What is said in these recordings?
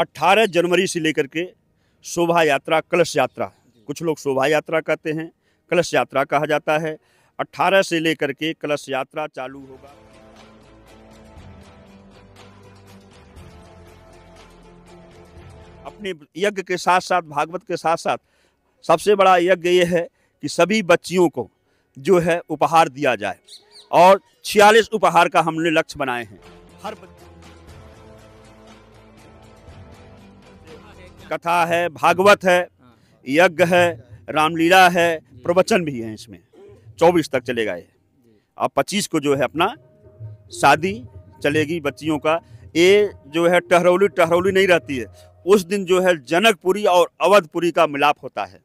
18 जनवरी से लेकर के शोभा यात्रा कलश यात्रा कुछ लोग शोभा यात्रा कहते हैं कलश यात्रा कहा जाता है 18 से लेकर के कलश यात्रा चालू होगा अपने यज्ञ के साथ साथ भागवत के साथ साथ सबसे बड़ा यज्ञ ये है कि सभी बच्चियों को जो है उपहार दिया जाए और छियालीस उपहार का हमने लक्ष्य बनाए हैं हर बच्चे कथा है भागवत है यज्ञ है रामलीला है प्रवचन भी है इसमें चौबीस तक चलेगा ये अब पच्चीस को जो है अपना शादी चलेगी बच्चियों का ये जो है टहरौली टहरौली नहीं रहती है उस दिन जो है जनकपुरी और अवधपुरी का मिलाप होता है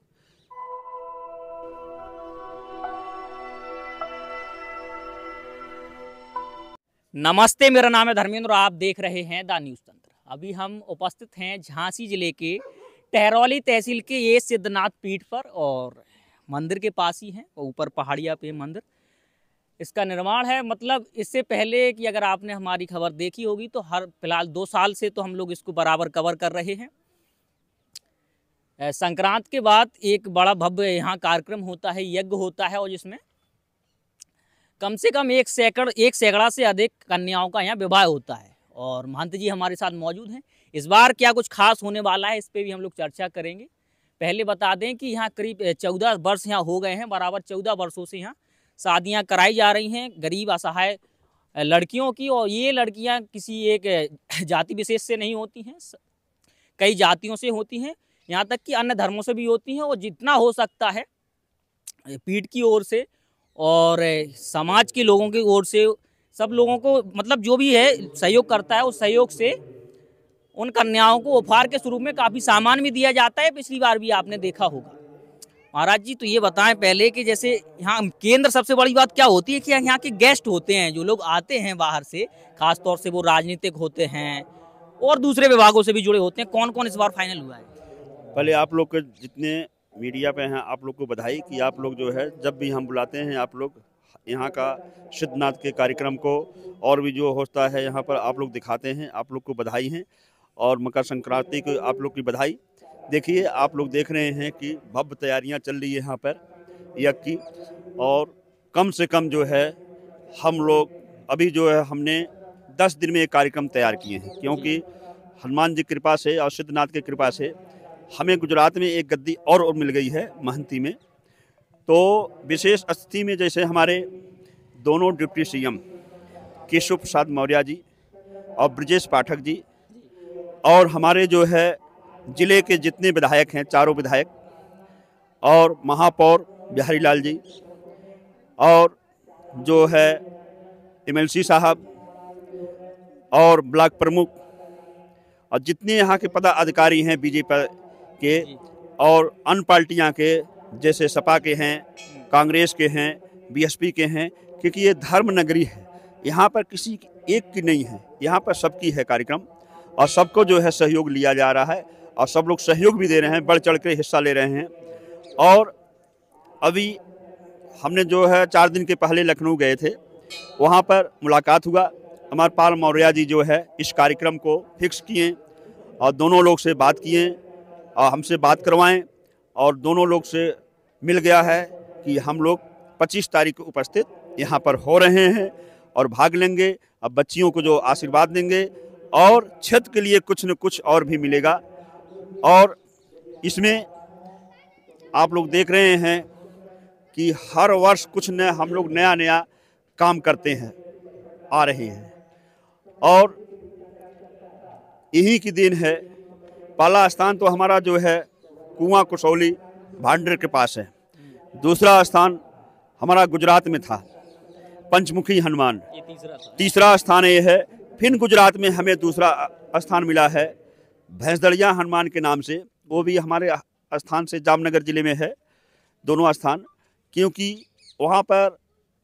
नमस्ते मेरा नाम है धर्मेंद्र आप देख रहे हैं द न्यूज तंत्र अभी हम उपस्थित हैं झांसी जिले के टहरौली तहसील के ये सिद्धनाथ पीठ पर और मंदिर के पास ही है ऊपर पहाड़िया पे मंदिर इसका निर्माण है मतलब इससे पहले कि अगर आपने हमारी खबर देखी होगी तो हर फिलहाल दो साल से तो हम लोग इसको बराबर कवर कर रहे हैं संक्रांत के बाद एक बड़ा भव्य यहाँ कार्यक्रम होता है यज्ञ होता है और जिसमें कम से कम एक सैकड़ एक सैकड़ा से अधिक कन्याओं का यहाँ विवाह होता है और महंत जी हमारे साथ मौजूद हैं इस बार क्या कुछ खास होने वाला है इस पर भी हम लोग चर्चा करेंगे पहले बता दें कि यहाँ करीब चौदह वर्ष यहाँ हो गए हैं बराबर चौदह वर्षों से यहाँ शादियाँ कराई जा रही हैं गरीब असहाय लड़कियों की और ये लड़कियाँ किसी एक जाति विशेष से नहीं होती हैं कई जातियों से होती हैं यहाँ तक कि अन्य धर्मों से भी होती हैं और जितना हो सकता है पीठ की ओर से और समाज के लोगों की ओर से सब लोगों को मतलब जो भी है सहयोग करता है उस सहयोग से उन कन्याओं को उपहार के स्वरूप में काफ़ी सामान भी दिया जाता है पिछली बार भी आपने देखा होगा महाराज जी तो ये बताएं पहले कि जैसे यहाँ केंद्र सबसे बड़ी बात क्या होती है कि यहाँ के गेस्ट होते हैं जो लोग आते हैं बाहर से खास तौर से वो राजनीतिक होते हैं और दूसरे विभागों से भी जुड़े होते हैं कौन कौन इस बार फाइनल हुआ है पहले आप लोग के जितने मीडिया पे हैं आप लोग को बधाई कि आप लोग जो है जब भी हम बुलाते हैं आप लोग यहाँ का सिद्धनाथ के कार्यक्रम को और भी जो होता है यहाँ पर आप लोग दिखाते हैं आप लोग को बधाई हैं और मकर संक्रांति को आप लोग की बधाई देखिए आप लोग देख रहे हैं कि भव्य तैयारियाँ चल रही है यहाँ पर यज्ञ की और कम से कम जो है हम लोग अभी जो है हमने दस दिन में एक कार्यक्रम तैयार किए हैं क्योंकि हनुमान जी कृपा से और सिद्धनाथ की कृपा से हमें गुजरात में एक गद्दी और, और मिल गई है महंती में तो विशेष अतिथि में जैसे हमारे दोनों डिप्टी सीएम केशव प्रसाद मौर्य जी और ब्रजेश पाठक जी और हमारे जो है ज़िले के जितने विधायक हैं चारों विधायक और महापौर बिहारी लाल जी और जो है एमएलसी साहब और ब्लॉक प्रमुख और जितने यहाँ के पदाधिकारी हैं बीजेपी के और अन्य पार्टियाँ के जैसे सपा के हैं कांग्रेस के हैं बीएसपी के हैं क्योंकि ये धर्म नगरी है यहाँ पर किसी एक की नहीं है यहाँ पर सबकी है कार्यक्रम और सबको जो है सहयोग लिया जा रहा है और सब लोग सहयोग भी दे रहे हैं बढ़ चढ़ के हिस्सा ले रहे हैं और अभी हमने जो है चार दिन के पहले लखनऊ गए थे वहाँ पर मुलाकात हुआ अमरपाल मौर्या जी जो है इस कार्यक्रम को फिक्स किए और दोनों लोग से बात किए और हमसे बात करवाएं और दोनों लोग से मिल गया है कि हम लोग 25 तारीख को उपस्थित यहाँ पर हो रहे हैं और भाग लेंगे अब बच्चियों को जो आशीर्वाद देंगे और क्षेत्र के लिए कुछ न कुछ और भी मिलेगा और इसमें आप लोग देख रहे हैं कि हर वर्ष कुछ न हम लोग नया नया काम करते हैं आ रहे हैं और यही की दिन है पहला स्थान तो हमारा जो है कुआं कुसौली भांडर के पास है दूसरा स्थान हमारा गुजरात में था पंचमुखी हनुमान तीसरा स्थान ये है फिर गुजरात में हमें दूसरा स्थान मिला है भैंसदड़िया हनुमान के नाम से वो भी हमारे स्थान से जामनगर ज़िले में है दोनों स्थान क्योंकि वहाँ पर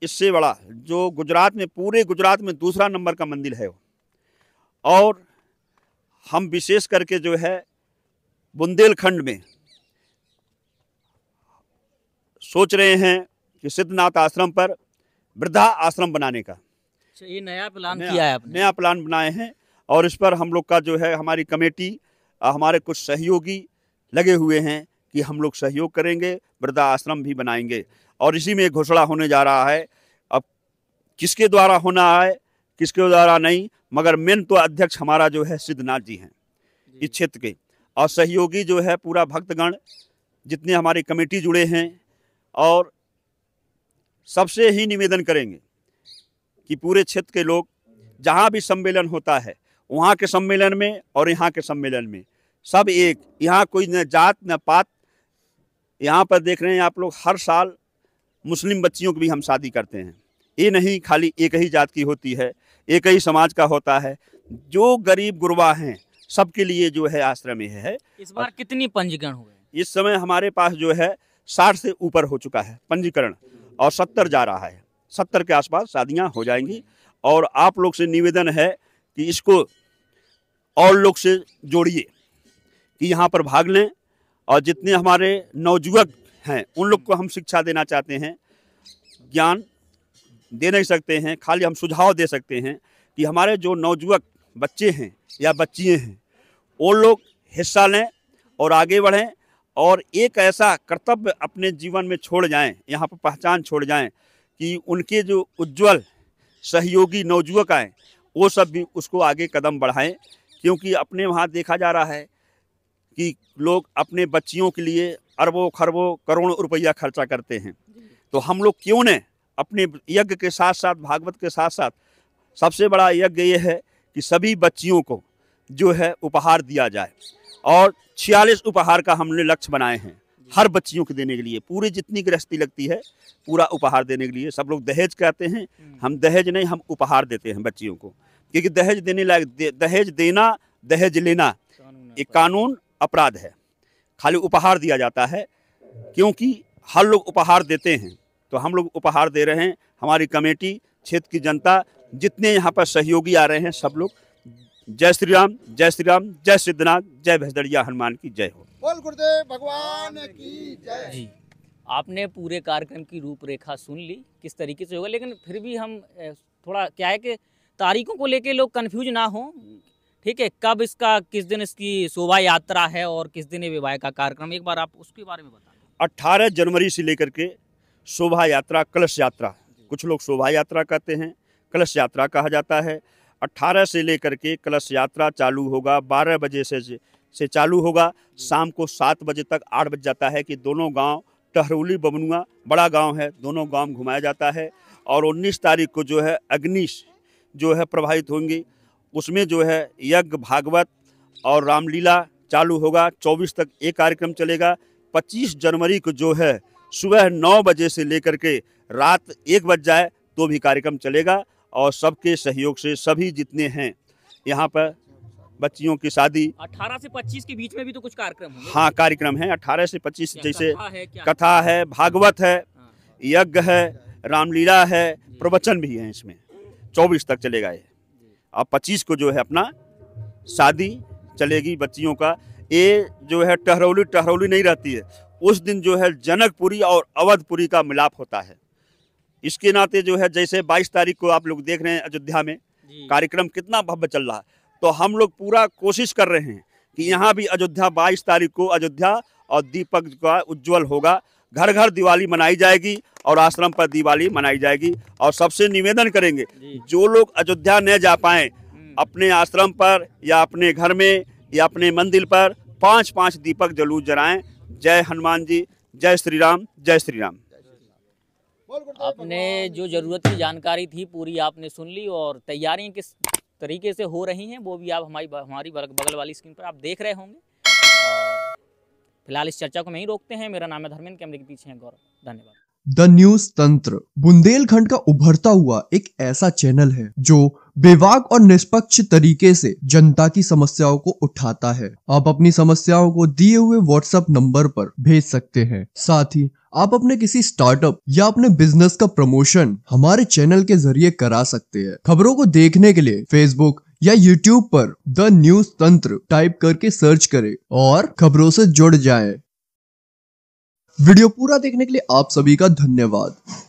इससे बड़ा जो गुजरात में पूरे गुजरात में दूसरा नंबर का मंदिर है और हम विशेष करके जो है बुंदेलखंड में सोच रहे हैं कि सिद्धनाथ आश्रम पर वृद्धा आश्रम बनाने का अच्छा, ये नया प्लान नया, किया है आपने नया प्लान बनाए हैं और इस पर हम लोग का जो है हमारी कमेटी हमारे कुछ सहयोगी लगे हुए हैं कि हम लोग सहयोग करेंगे वृद्धा आश्रम भी बनाएंगे और इसी में घोषणा होने जा रहा है अब किसके द्वारा होना है किसके द्वारा नहीं मगर मेन तो अध्यक्ष हमारा जो है सिद्धनाथ जी हैं इस क्षेत्र के और सहयोगी जो है पूरा भक्तगण जितने हमारी कमेटी जुड़े हैं और सबसे ही निवेदन करेंगे कि पूरे क्षेत्र के लोग जहाँ भी सम्मेलन होता है वहाँ के सम्मेलन में और यहाँ के सम्मेलन में सब एक यहाँ कोई न जात न पात यहाँ पर देख रहे हैं आप लोग हर साल मुस्लिम बच्चियों की भी हम शादी करते हैं ये नहीं खाली एक ही जात की होती है एक ही समाज का होता है जो गरीब गुरबा हैं सबके लिए जो है आश्रम है इस बार कितनी पंजीकरण हुए इस समय हमारे पास जो है साठ से ऊपर हो चुका है पंजीकरण और सत्तर जा रहा है सत्तर के आसपास शादियाँ हो जाएंगी और आप लोग से निवेदन है कि इसको और लोग से जोड़िए कि यहाँ पर भाग लें और जितने हमारे नवजुवक हैं उन लोग को हम शिक्षा देना चाहते हैं ज्ञान दे नहीं सकते हैं खाली हम सुझाव दे सकते हैं कि हमारे जो नवजुवक बच्चे हैं या बच्चियाँ हैं वो लोग हिस्सा लें और आगे बढ़ें और एक ऐसा कर्तव्य अपने जीवन में छोड़ जाएं यहाँ पर पहचान छोड़ जाएं कि उनके जो उज्जवल सहयोगी नवजुवक आए वो सब भी उसको आगे कदम बढ़ाएं क्योंकि अपने वहाँ देखा जा रहा है कि लोग अपने बच्चियों के लिए अरबों खरबों करोड़ों रुपया खर्चा करते हैं तो हम लोग क्यों ने अपने यज्ञ के साथ साथ भागवत के साथ साथ सबसे बड़ा यज्ञ ये है कि सभी बच्चियों को जो है उपहार दिया जाए और छियालीस उपहार का हमने लक्ष्य बनाए हैं हर बच्चियों को देने के लिए पूरे जितनी गृहस्थी लगती है पूरा उपहार देने के लिए सब लोग दहेज कहते हैं हम दहेज नहीं हम उपहार देते हैं बच्चियों को क्योंकि दहेज देने लायक दे, दहेज देना दहेज लेना एक कानून अपराध है खाली उपहार दिया जाता है क्योंकि हर लोग उपहार देते हैं तो हम लोग उपहार दे रहे हैं हमारी कमेटी क्षेत्र की जनता जितने यहाँ पर सहयोगी आ रहे हैं सब लोग जय श्री राम जय श्री राम जय सिद्धनाथ जय भैसदड़िया हनुमान की जय हो बोल गुरुदेव भगवान की जय जी आपने पूरे कार्यक्रम की रूपरेखा सुन ली किस तरीके से होगा लेकिन फिर भी हम थोड़ा क्या है कि तारीखों को लेके लोग कंफ्यूज ना हो ठीक है कब इसका किस दिन इसकी शोभा यात्रा है और किस दिन विवाह का कार्यक्रम एक बार आप उसके बारे में बताएं अट्ठारह जनवरी से लेकर के शोभा यात्रा कलश यात्रा कुछ लोग शोभा यात्रा कहते हैं कलश यात्रा कहा जाता है 18 से लेकर के कलश यात्रा चालू होगा 12 बजे से से चालू होगा शाम को सात बजे तक आठ बज जाता है कि दोनों गांव टहरौली बमनुआ बड़ा गांव है दोनों गांव घुमाया जाता है और 19 तारीख को जो है अग्निश जो है प्रभावित होंगी उसमें जो है यज्ञ भागवत और रामलीला चालू होगा चौबीस तक ये कार्यक्रम चलेगा पच्चीस जनवरी को जो है सुबह नौ बजे से लेकर के रात एक बज जाए तो भी कार्यक्रम चलेगा और सबके सहयोग से सभी जितने हैं यहाँ पर बच्चियों की शादी 18 से 25 के बीच में भी तो कुछ कार्यक्रम हाँ कार्यक्रम है 18 से 25 जैसे कथा है, कथा है भागवत है हाँ। यज्ञ है रामलीला है प्रवचन भी है इसमें 24 तक चलेगा ये अब 25 को जो है अपना शादी चलेगी बच्चियों का ये जो है टहरौली टहरौली नहीं रहती है उस दिन जो है जनकपुरी और अवधपुरी का मिलाप होता है इसके नाते जो है जैसे 22 तारीख को आप लोग देख रहे हैं अयोध्या में कार्यक्रम कितना भव्य चल रहा है तो हम लोग पूरा कोशिश कर रहे हैं कि यहाँ भी अयोध्या बाईस तारीख को अयोध्या और दीपक का उज्जवल होगा घर घर दिवाली मनाई जाएगी और आश्रम पर दिवाली मनाई जाएगी और सबसे निवेदन करेंगे जो लोग अयोध्या न जा पाए हम्म। अपने आश्रम पर या अपने घर में या अपने मंदिर पर पांच पांच दीपक जलूस जलाएं जय हनुमान जी जय श्री राम जय श्री राम आपने जो ज़रूरत की जानकारी थी पूरी आपने सुन ली और तैयारियां किस तरीके से हो रही हैं वो भी आप हमारी हमारी बगल वाली स्क्रीन पर आप देख रहे होंगे फिलहाल इस चर्चा को ही रोकते हैं मेरा नाम है धर्मेंद्र कैमरे के पीछे गौरव धन्यवाद द न्यूज तंत्र बुंदेलखंड का उभरता हुआ एक ऐसा चैनल है जो बेवाक और निष्पक्ष तरीके से जनता की समस्याओं को उठाता है आप अपनी समस्याओं को दिए हुए व्हाट्सएप नंबर पर भेज सकते हैं साथ ही आप अपने किसी स्टार्टअप या अपने बिजनेस का प्रमोशन हमारे चैनल के जरिए करा सकते हैं खबरों को देखने के लिए फेसबुक या यूट्यूब पर द न्यूज तंत्र टाइप करके सर्च करें और खबरों से जुड़ जाएं। वीडियो पूरा देखने के लिए आप सभी का धन्यवाद